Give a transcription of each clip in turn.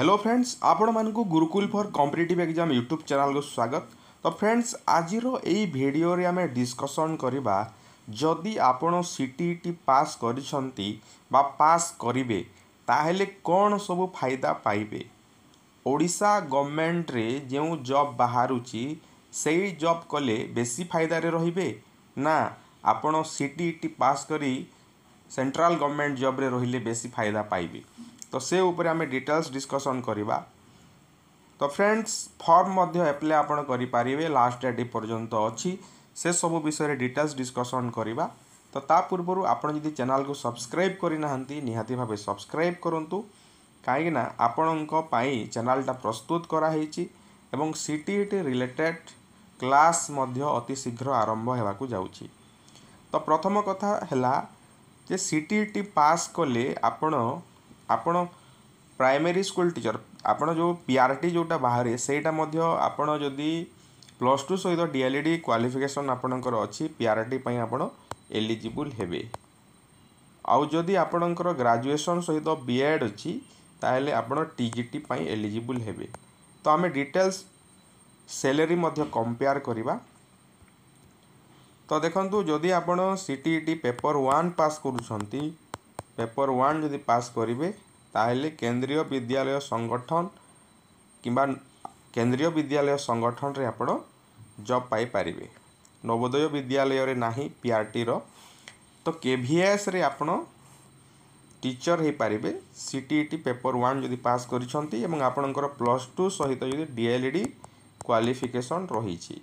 hello friends आपण Manak Gurukul for competitive exam YouTube channel को स्वागत तो फ्रेंड्स आज भिडियो आम डिस्कसन करवा जदि आपण सीटी पास करस करे कौन सब फायदा पाइबे ओडा गवर्नमेंट रे जो जब बाहर से जब कले बेसी फायदा रे ना आपण सीटी पास करी सेंट्रल गवर्नमेंट जब्रे रे बेसी फायदा पाइबे ତ ସେ ଉପରେ ଆମେ ଡିଟେଲ୍ସ ଡିସ୍କସନ୍ କରିବା ତ ଫ୍ରେଣ୍ଡସ୍ ଫର୍ମ ମଧ୍ୟ ଆପ୍ଲାଏ ଆପଣ କରିପାରିବେ ଲାଷ୍ଟ ଡେଟ୍ ପର୍ଯ୍ୟନ୍ତ ଅଛି ସେସବୁ ବିଷୟରେ ଡିଟେଲ୍ସ ଡିସ୍କସନ୍ କରିବା ତ ତା ପୂର୍ବରୁ ଆପଣ ଯଦି ଚ୍ୟାନେଲ୍କୁ ସବସ୍କ୍ରାଇବ୍ କରିନାହାନ୍ତି ନିହାତି ଭାବେ ସବସ୍କ୍ରାଇବ୍ କରନ୍ତୁ କାହିଁକିନା ଆପଣଙ୍କ ପାଇଁ ଚ୍ୟାନେଲ୍ଟା ପ୍ରସ୍ତୁତ କରାହେଇଛି ଏବଂ C T E T related class ମଧ୍ୟ ଅତି ଶୀଘ୍ର ଆରମ୍ଭ ହେବାକୁ ଯାଉଛି ତ ପ୍ରଥମ କଥା ହେଲା ଯେ ସି ଟି ଇ ଟି ପାସ୍ କଲେ ଆପଣ ଆପଣ ପ୍ରାଇମେରୀ ସ୍କୁଲ ଟିଚର୍ ଆପଣ ଯେଉଁ ପି ଆର୍ ଟି ଯେଉଁଟା ବାହାରେ ସେଇଟା ମଧ୍ୟ ଆପଣ ଯଦି ପ୍ଲସ୍ ଟୁ ସହିତ D L E D qualification ଆପଣଙ୍କର ଅଛି ପି ଆର୍ ଟି ପାଇଁ ଆପଣ ଏଲିଜିବୁଲ୍ ହେବେ ଆଉ ଯଦି ଆପଣଙ୍କର ଗ୍ରାଜୁଏସନ୍ ସହିତ ବି ଏଡ଼୍ ଅଛି ତାହେଲେ ଆପଣ ଟି ଜି ଟି ପାଇଁ ଏଲିଜିବୁଲ୍ ହେବେ ତ ଆମେ ଡିଟେଲ୍ସ ସେଲେରୀ ମଧ୍ୟ କମ୍ପେୟାର କରିବା ତ ଦେଖନ୍ତୁ ଯଦି ଆପଣ C T E T paper one pass କରୁଛନ୍ତି পেপর ওয়ান যদি পাস করবে তাহলে কেন্দ্রীয় বিদ্যালয় সংগঠন কিংবা কেন্দ্রীয় বিদ্যালয় সংগঠনরে আপন জব পাইপারে নবোদয় বিদ্যালয়ের না পিআরটির তো কেভিএসরে আপন টিচর হইপারে সিটিইটি পেপর ওয়ান যদি পাস করছেন এবং আপনার প্লস টু সহিত যদি ডিএলইডি କ୍ୱାଲିଫିକେସନ୍ ରହିଛି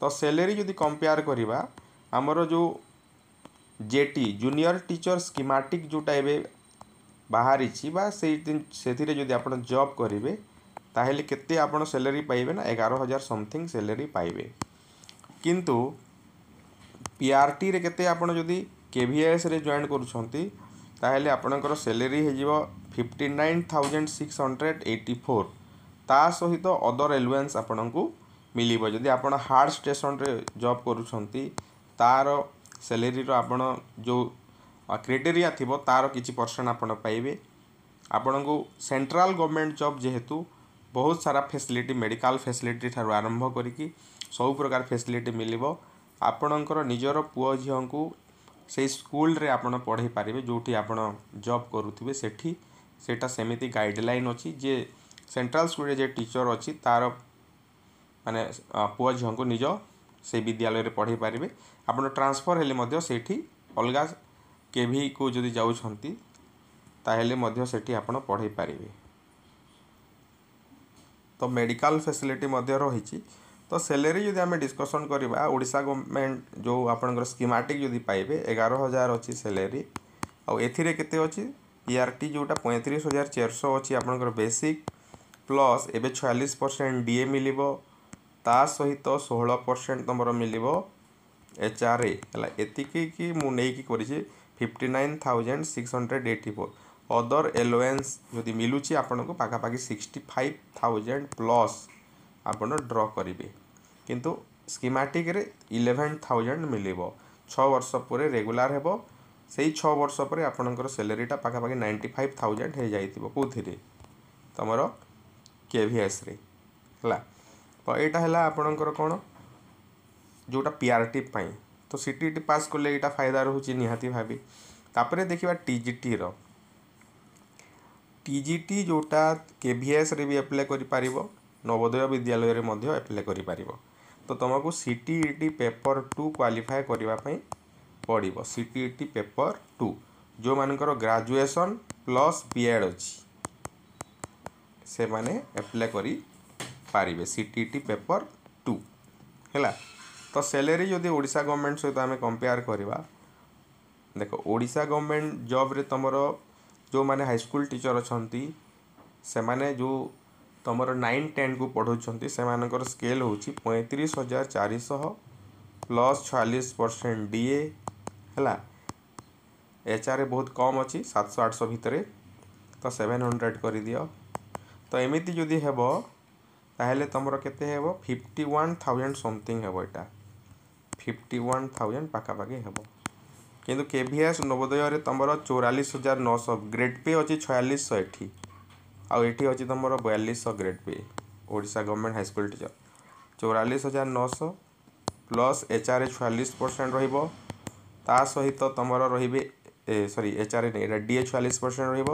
ତ ସେଲେରୀ ଯଦି କମ୍ପେୟାର କରିବା ଆମର ଯେଉଁ ଜେଟି ଜୁନିୟର ଟିଚର୍ ସ୍କିମାଟିକ୍ ଯେଉଁଟା ଏବେ ବାହାରିଛି ବା ସେଇ ସେଥିରେ ଯଦି ଆପଣ ଜବ୍ କରିବେ ତାହେଲେ କେତେ ଆପଣ ସାଲାରୀ ପାଇବେ ନା ଏଗାର ହଜାର ସମଥିଙ୍ଗ ସାଲାରୀ ପାଇବେ କିନ୍ତୁ ପିଆର୍ଟିରେ କେତେ ଆପଣ ଯଦି କେଭିଏସ୍ରେ ଜଏନ୍ କରୁଛନ୍ତି ତାହେଲେ ଆପଣଙ୍କର ସାଲାରୀ ହେଇଯିବ fifty nine thousand six hundred eighty four ତା ସହିତ ଅଦର ଏଲୱେନ୍ସ ଆପଣଙ୍କୁ ମିଳିବ ଯଦି ଆପଣ ହାର୍ଡ଼ ଷ୍ଟେସନରେ ଜବ୍ କରୁଛନ୍ତି ତା'ର सैलरी आप जो क्रेटेरिया थी तार कि परसेंट आपे आपण को सेंट्रल गवर्नमेंट जॉब जेहेतु बहुत सारा फैसिलिटी मेडिकल फैसिलिटी ठार आरंभ कर सब प्रकार फैसिलिटी मिल आपणकर निजर पु झी को से स्कूल रे आप पढ़े पारे जो आप जब करुवे सेमती गाइडल अच्छी जे सेंट्रल स्कूल जे टीचर अच्छी तार मान पु झी को निज সেই বিদ্যালয়ে পড়াই পারিবে ଆପଣ ଟ୍ରାନ୍ସଫର୍ ହେଲେ ମଧ୍ୟ ସେଇଠି ଅଲଗା କେଭିକୁ ଯଦି ଯାଉଛନ୍ତି ତାହେଲେ ମଧ୍ୟ ସେଠି ଆପଣ ପଢ଼ାଇ ପାରିବେ ତ ମେଡ଼ିକାଲ ଫେସିଲିଟି ମଧ୍ୟ ରହିଛି ତ ସେଲେରୀ ଯଦି ଆମେ ଡିସ୍କସନ୍ କରିବା ଓଡ଼ିଶା ଗଭର୍ଣ୍ଣମେଣ୍ଟ ଯେଉଁ ଆପଣଙ୍କର ସ୍କିମାଟିକ୍ ଯଦି ପାଇବେ ଏଗାର ହଜାର ଅଛି ସେଲେରୀ ଆଉ ଏଥିରେ କେତେ ଅଛି ପି ଆର୍ ଟି ଯେଉଁଟା ପଇଁତିରିଶ ହଜାର ଚାରିଶହ ଅଛି ଆପଣଙ୍କର ବେସିକ୍ ପ୍ଲସ୍ ଏବେ ଛୟାଳିଶ ପରସେଣ୍ଟ ଡି ଏ ମିଳିବ ତା ସହିତ ଷୋହଳ ପରସେଣ୍ଟ ତୁମର ମିଳିବ ଏଚ୍ ଆର୍ ଏ ହେଲା ଏତିକି କି ମୁଁ ନେଇକି କରିଛି fifty nine thousand six hundred eighty four other allowance ଯଦି ମିଳୁଛି ଆପଣଙ୍କୁ ପାଖାପାଖି ସିକ୍ସଟି ଫାଇଭ୍ ଥାଉଜେଣ୍ଡ ପ୍ଲସ୍ ଆପଣ ଡ୍ର କରିବେ କିନ୍ତୁ ସ୍କିମାଟିକ୍ରେ ଇଲେଭେନ୍ ଥାଉଜେଣ୍ଡ ମିଳିବ ଛଅ ବର୍ଷ ପରେ ରେଗୁଲାର ହେବ ସେଇ ଛଅ ବର୍ଷ ପରେ ଆପଣଙ୍କର ସେଲେରିଟା ପାଖାପାଖି ନାଇଣ୍ଟି ଫାଇଭ୍ ଥାଉଜେଣ୍ଡ ହେଇଯାଇଥିବ କେଉଁଥିରେ ତୁମର କେଭିଏସ୍ରେ ହେଲା ତ ଏଇଟା ହେଲା ଆପଣଙ୍କର କ'ଣ ଯେଉଁଟା ପି ଆର୍ ଟି ପାଇଁ ତ ସି ଟି ଇ ଟି ପାସ୍ କଲେ ଏଇଟା ଫାଇଦା ରହୁଛି ନିହାତି ଭାବେ ତାପରେ ଦେଖିବା ଟି ଜି ଟିର ଟି ଜି ଟି ଯେଉଁଟା କେ ଭି ଏସ୍ରେ ବି ଆପ୍ଲାଏ କରିପାରିବ ନବୋଦୟ ବିଦ୍ୟାଳୟରେ ମଧ୍ୟ ଆପ୍ଲାଏ କରିପାରିବ ତ ତୁମକୁ C T E T paper two qualify କରିବା ପାଇଁ ପଡ଼ିବ C T E T paper two ଯେଉଁମାନଙ୍କର ଗ୍ରାଜୁଏସନ୍ ପ୍ଲସ୍ ବି ଏଡ଼୍ ଅଛି ସେମାନେ ଆପ୍ଲାଏ କରି ପାରିବେ C T T paper two ହେଲା ତ ସେଲେରୀ ଯଦି ଓଡ଼ିଶା ଗଭର୍ଣ୍ଣମେଣ୍ଟ ସହିତ ଆମେ କମ୍ପେୟାର କରିବା ଦେଖ ଓଡ଼ିଶା ଗଭର୍ଣ୍ଣମେଣ୍ଟ ଜବ୍ରେ ତୁମର ଯେଉଁମାନେ ହାଇସ୍କୁଲ୍ ଟିଚର୍ ଅଛନ୍ତି ସେମାନେ ଯେଉଁ ତୁମର ନାଇନ୍ ଟେନ୍କୁ ପଢ଼ାଉଛନ୍ତି ସେମାନଙ୍କର ସ୍କେଲ୍ ହେଉଛି ପଇଁତିରିଶ ହଜାର ଚାରିଶହ ପ୍ଲସ୍ ଛୟାଳିଶ ପରସେଣ୍ଟ ଡି ଏ ହେଲା ଏଚ୍ ଆର୍ ବହୁତ କମ୍ ଅଛି ସାତଶହ ଆଠଶହ ଭିତରେ ତ ସେଭେନ୍ ହଣ୍ଡ୍ରେଡ଼ କରିଦିଅ ତ ଏମିତି ଯଦି ହେବ ତାହେଲେ ତୁମର କେତେ ହେବ ଫିଫ୍ଟି ୱାନ୍ ଥାଉଜେଣ୍ଡ ସମଥିଙ୍ଗ ହେବ ଏଇଟା ଫିଫ୍ଟି ୱାନ୍ ଥାଉଜେଣ୍ଡ ପାଖାପାଖି ହେବ କିନ୍ତୁ କେ ଭି ଏସ୍ ନବୋଦୟରେ ତୁମର ଚଉରାଳିଶ ହଜାର ନଅଶହ ଗ୍ରେଡ଼୍ ପେ ଅଛି ଛୟାଳିଶଶହ ଏଠି ଆଉ ଏଠି ଅଛି ତୁମର ବୟାଳିଶଶହ grade pay Odisha government high school teacher ଚଉରାଳିଶ ହଜାର ନଅଶହ ପ୍ଲସ୍ ଏଚ୍ ଆର୍ ଏ ଛୟାଳିଶ ପରସେଣ୍ଟ ରହିବ ତା ସହିତ ତୁମର ରହିବେ ସରି ଏଚ୍ ଆର୍ ଏ ଏଇଟା ଡି ଏ ଛୟାଳିଶ ପରସେଣ୍ଟ ରହିବ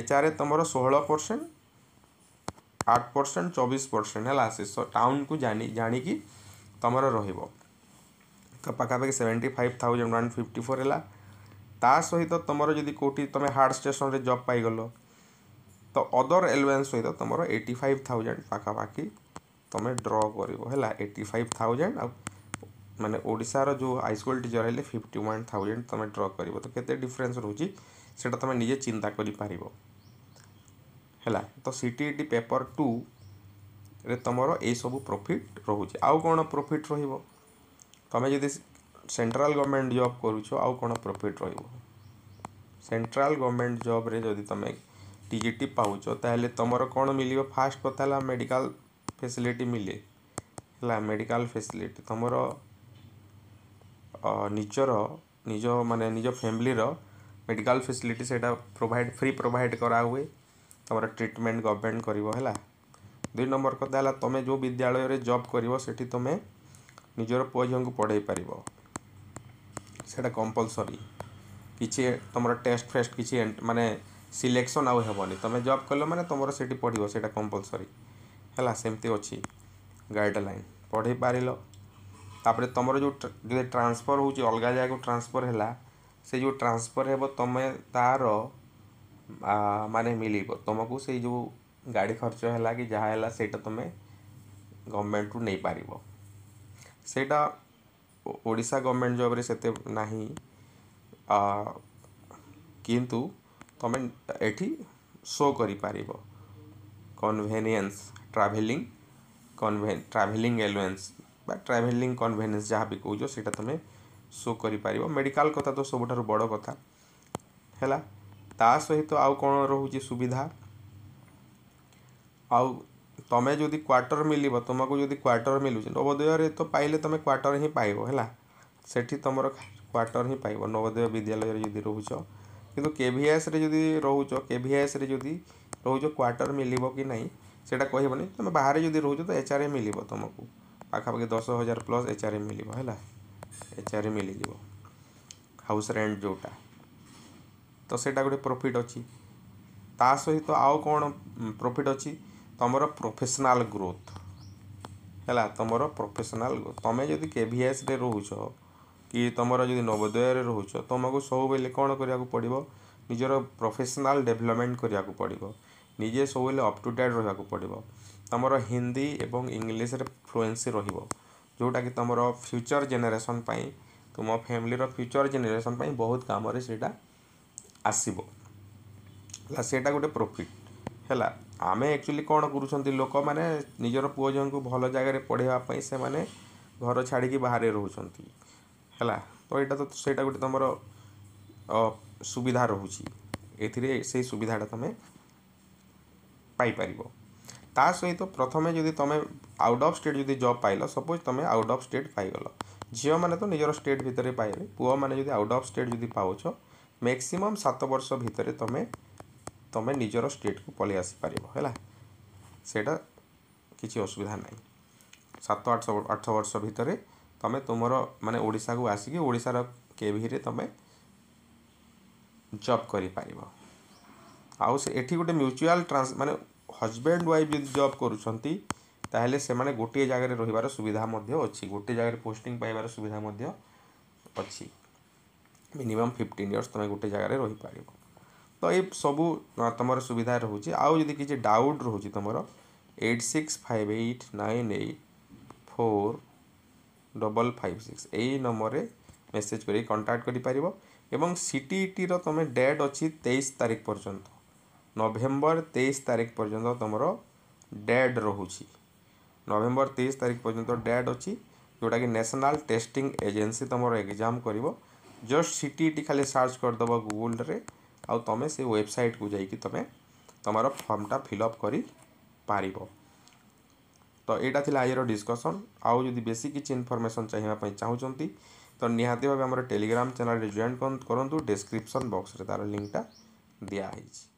ଏଚ୍ ଆର୍ ଏ ତୁମର ଷୋହଳ ପରସେଣ୍ଟ ଆଠ ପରସେଣ୍ଟ ଚବିଶ ପରସେଣ୍ଟ ହେଲା ଶେଷ ଟାଉନ୍କୁ ଜାଣି ଜାଣିକି ତୁମର ରହିବ ତ ପାଖାପାଖି seventy five thousand one fifty four ହେଲା ତା ସହିତ ତୁମର ଯଦି କେଉଁଠି ତୁମେ ହାର୍ଡ଼ ଷ୍ଟେସନରେ ଜବ୍ ପାଇଗଲ ତ ଅଦର ଏଲୱେନ୍ସ ସହିତ ତୁମର ଏଇଟି ଫାଇଭ୍ ଥାଉଜେଣ୍ଡ ପାଖାପାଖି ତୁମେ ଡ୍ର କରିବ ହେଲା ଏଇଟି ଫାଇଭ୍ ଥାଉଜେଣ୍ଡ ଆଉ ମାନେ ଓଡ଼ିଶାର ଯେଉଁ ହାଇସ୍କୁଲ ଟିଚର୍ ହେଲେ ଫିଫ୍ଟି ୱାନ୍ ଥାଉଜେଣ୍ଡ ତୁମେ ଡ୍ର କରିବ ତ କେତେ ଡିଫରେନ୍ସ ରହୁଛି ସେଇଟା ତୁମେ ନିଜେ ଚିନ୍ତା କରିପାରିବ है तो सी टी पेपर टू रे तुमर यह सब प्रॉफिट रोज आउ कौन प्रफिट रमें जी सेट्राल गवर्नमेंट जब करुच आउ कौन प्रॉफिट गवर्नमेंट जॉब रे जदि तुम टीजीटी पाच तेल तुम कौन मिल फास्ट कथा है मेडिकल फैसिलिटी मिले है मेडिकाल फैसिलिटी तुम निजर निज माने निज फैमिली रो मेडिकल फैसिलिटी से प्रोवाइड फ्री प्रोवाइड करा हुए ତୁମର ଟ୍ରିଟମେଣ୍ଟ ଗଭର୍ଣ୍ଣମେଣ୍ଟ କରିବ ହେଲା ଦୁଇ ନମ୍ବର କଥା ହେଲା ତୁମେ ଯେଉଁ ବିଦ୍ୟାଳୟରେ ଜବ୍ କରିବ ସେଠି ତୁମେ ନିଜର ପୁଅ ଝିଅଙ୍କୁ ପଢ଼ାଇ ପାରିବ ସେଇଟା କମ୍ପଲସରି କିଛି ତୁମର ଟେଷ୍ଟ ଫେଷ୍ଟ କିଛି ମାନେ ସିଲେକ୍ସନ୍ ଆଉ ହେବନି ତୁମେ ଜବ୍ କଲ ମାନେ ତୁମର ସେଠି ପଢ଼ିବ ସେଇଟା କମ୍ପଲସରି ହେଲା ସେମିତି ଅଛି ଗାଇଡ଼ଲାଇନ୍ ପଢ଼ାଇ ପାରିଲ ତାପରେ ତୁମର ଯେଉଁ ଯଦି ଟ୍ରାନ୍ସଫର୍ ହେଉଛି ଅଲଗା ଜାଗାକୁ ଟ୍ରାନ୍ସଫର୍ ହେଲା ସେ ଯେଉଁ ଟ୍ରାନ୍ସଫର୍ ହେବ ତୁମେ ତା'ର मान मिल तुमको से जो गाड़ी खर्च है कि जहाँ है से तुम गवर्नमेंट रू नहीं पार से ओडा गवर्नमेंट जब से ना किंतु तुम्हें ये शो कर कनभेनियंस ट्राभेलींग कनभे ट्राभेलींग एलुएंस ट्राभेलींग कनभेनियंस जहाँ भी कौज से तुम शो कर मेडिकल कथा तो सब बड़ कथा है ता सहित तो आउ कौन रोज सुविधा आउ तुम्हें जो क्वार्टर मिल तुमको जो क्वार्टर मिलू नवोदय तो पाइले तुम क्वार्टर हिं पाइब है से तुम क्वार्टर हिं पाइब नवोदय विद्यालय जी रोच कि के भी जी रि रोच के भी एस रि रोच क्वार्टर मिल कि नहीं कहब तुम बाहर जब रोच तो एचआर मिल तुमको पाखापाखि दस हजार प्लस एचआर मिल एचआर मिल जाऊस रेट जोटा ତ ସେଇଟା ଗୋଟେ ପ୍ରଫିଟ୍ ଅଛି ତା ସହିତ ଆଉ କ'ଣ ପ୍ରଫିଟ୍ ଅଛି ତୁମର ପ୍ରଫେସନାଲ୍ ଗ୍ରୋଥ୍ ହେଲା ତୁମର ପ୍ରଫେସନାଲ୍ ଗ୍ରୋଥ୍ ତୁମେ ଯଦି କେଭିଏସ୍ରେ ରହୁଛ କି ତୁମର ଯଦି ନବୋଦୟରେ ରହୁଛ ତୁମକୁ ସବୁବେଳେ କ'ଣ କରିବାକୁ ପଡ଼ିବ ନିଜର ପ୍ରଫେସନାଲ୍ ଡେଭଲପମେଣ୍ଟ କରିବାକୁ ପଡ଼ିବ ନିଜେ ସବୁବେଳେ ଅପ୍ ଟୁ ଡେଟ୍ ରହିବାକୁ ପଡ଼ିବ ତୁମର ହିନ୍ଦୀ ଏବଂ ଇଂଲିଶରେ ଫ୍ଲୁଏନ୍ସି ରହିବ ଯେଉଁଟାକି ତୁମର ଫ୍ୟୁଚର୍ ଜେନେରେସନ୍ ପାଇଁ ତୁମ ଫ୍ୟାମିଲିର ଫ୍ୟୁଚର୍ ଜେନେରେସନ୍ ପାଇଁ ବହୁତ କାମରେ ସେଇଟା ଆସିବ ହେଲା ସେଇଟା ଗୋଟେ ପ୍ରଫିଟ୍ ହେଲା ଆମେ ଆକ୍ଚୁଆଲି କ'ଣ କରୁଛନ୍ତି ଲୋକମାନେ ନିଜର ପୁଅ ଝିଅଙ୍କୁ ଭଲ ଜାଗାରେ ପଢ଼ାଇବା ପାଇଁ ସେମାନେ ଘର ଛାଡ଼ିକି ବାହାରେ ରହୁଛନ୍ତି ହେଲା ତ ଏଇଟା ତ ସେଇଟା ଗୋଟେ ତୁମର ସୁବିଧା ରହୁଛି ଏଥିରେ ସେଇ ସୁବିଧାଟା ତୁମେ ପାଇପାରିବ ତା ସହିତ ପ୍ରଥମେ ଯଦି ତୁମେ ଆଉଟ୍ ଅଫ୍ ଷ୍ଟେଟ୍ ଯଦି ଜବ୍ ପାଇଲ ସପୋଜ୍ ତୁମେ ଆଉଟ୍ ଅଫ୍ ଷ୍ଟେଟ୍ ପାଇଗଲ ଝିଅମାନେ ତ ନିଜର ଷ୍ଟେଟ୍ ଭିତରେ ପାଇବେ ପୁଅମାନେ ଯଦି ଆଉଟ୍ ଅଫ୍ ଷ୍ଟେଟ୍ ଯଦି ପାଉଛ ମ୍ୟାକ୍ସିମମ୍ ସାତ ବର୍ଷ ଭିତରେ ତୁମେ ତୁମେ ନିଜର ଷ୍ଟେଟ୍କୁ ପଳେଇ ଆସିପାରିବ ହେଲା ସେଇଟା କିଛି ଅସୁବିଧା ନାହିଁ ସାତ ଆଠ ଆଠ ବର୍ଷ ଭିତରେ ତୁମେ ତୁମର ମାନେ ଓଡ଼ିଶାକୁ ଆସିକି ଓଡ଼ିଶାର କେଭିରେ ତୁମେ ଜବ୍ କରିପାରିବ ଆଉ ସେ ଏଠି ଗୋଟେ ମ୍ୟୁଚୁଆଲ୍ ଟ୍ରାନ୍ସ ମାନେ ହଜବେଣ୍ଡ ୱାଇଫ୍ ଯଦି ଜବ୍ କରୁଛନ୍ତି ତାହେଲେ ସେମାନେ ଗୋଟିଏ ଜାଗାରେ ରହିବାର ସୁବିଧା ମଧ୍ୟ ଅଛି ଗୋଟିଏ ଜାଗାରେ ପୋଷ୍ଟିଂ ପାଇବାର ସୁବିଧା ମଧ୍ୟ ଅଛି ମିନିମମ୍ ଫିଫ୍ଟିନ୍ ଇୟର୍ସ ତୁମେ ଗୋଟେ ଜାଗାରେ ରହିପାରିବ ତ ଏ ସବୁ ତୁମର ସୁବିଧା ରହୁଛି ଆଉ ଯଦି କିଛି ଡାଉଟ୍ ରହୁଛି ତୁମର eight six five eight nine eight four double five six ଏଇ ନମ୍ବରରେ ମେସେଜ୍ କରି କଣ୍ଟାକ୍ଟ କରିପାରିବ ଏବଂ ସିଟିଇଟିର ତୁମେ ଡେଟ୍ ଅଛି ତେଇଶ ତାରିଖ ପର୍ଯ୍ୟନ୍ତ ନଭେମ୍ବର ତେଇଶ ତାରିଖ ପର୍ଯ୍ୟନ୍ତ ତୁମର ଡେଟ୍ ରହୁଛି ନଭେମ୍ବର ତେଇଶ ତାରିଖ ପର୍ଯ୍ୟନ୍ତ ଡେଟ୍ ଅଛି ଯେଉଁଟାକି ନ୍ୟାସନାଲ୍ ଟେଷ୍ଟିଂ ଏଜେନ୍ସି ତୁମର ଏକ୍ଜାମ୍ କରିବ just C T E T ଖାଲି ସର୍ଚ୍ଚ କରିଦେବ ଗୁଗୁଲ୍ରେ ଆଉ ତୁମେ ସେ ୱେବସାଇଟ୍କୁ ଯାଇକି ତୁମେ ତୁମର ଫର୍ମଟା ଫିଲ୍ଅପ୍ କରିପାରିବ ତ ଏଇଟା ଥିଲା ଆଜିର ଡିସ୍କସନ୍ ଆଉ ଯଦି ବେଶୀ କିଛି ଇନଫର୍ମେସନ୍ ଚାହିଁବା ପାଇଁ ଚାହୁଁଛନ୍ତି ତ ନିହାତି ଭାବେ ଆମର ଟେଲିଗ୍ରାମ୍ ଚ୍ୟାନେଲ୍ରେ ଜଏନ୍ କରନ୍ତୁ ଡେସ୍କ୍ରିପ୍ସନ୍ ବକ୍ସରେ ତା'ର ଲିଙ୍କ୍ଟା ଦିଆହେଇଛି